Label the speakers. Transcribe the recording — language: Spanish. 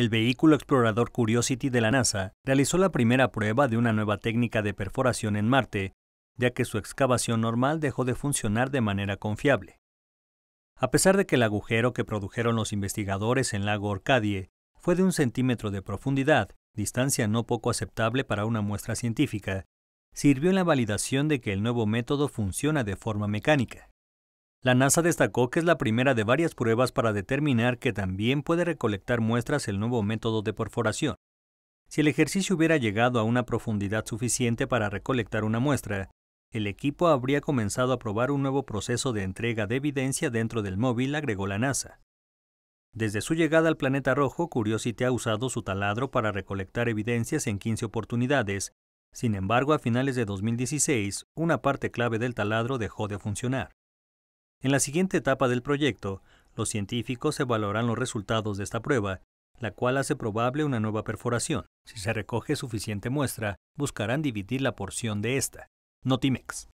Speaker 1: el vehículo explorador Curiosity de la NASA realizó la primera prueba de una nueva técnica de perforación en Marte, ya que su excavación normal dejó de funcionar de manera confiable. A pesar de que el agujero que produjeron los investigadores en Lago Orcadie fue de un centímetro de profundidad, distancia no poco aceptable para una muestra científica, sirvió en la validación de que el nuevo método funciona de forma mecánica. La NASA destacó que es la primera de varias pruebas para determinar que también puede recolectar muestras el nuevo método de perforación. Si el ejercicio hubiera llegado a una profundidad suficiente para recolectar una muestra, el equipo habría comenzado a probar un nuevo proceso de entrega de evidencia dentro del móvil, agregó la NASA. Desde su llegada al planeta rojo, Curiosity ha usado su taladro para recolectar evidencias en 15 oportunidades. Sin embargo, a finales de 2016, una parte clave del taladro dejó de funcionar. En la siguiente etapa del proyecto, los científicos evaluarán los resultados de esta prueba, la cual hace probable una nueva perforación. Si se recoge suficiente muestra, buscarán dividir la porción de esta. Notimex.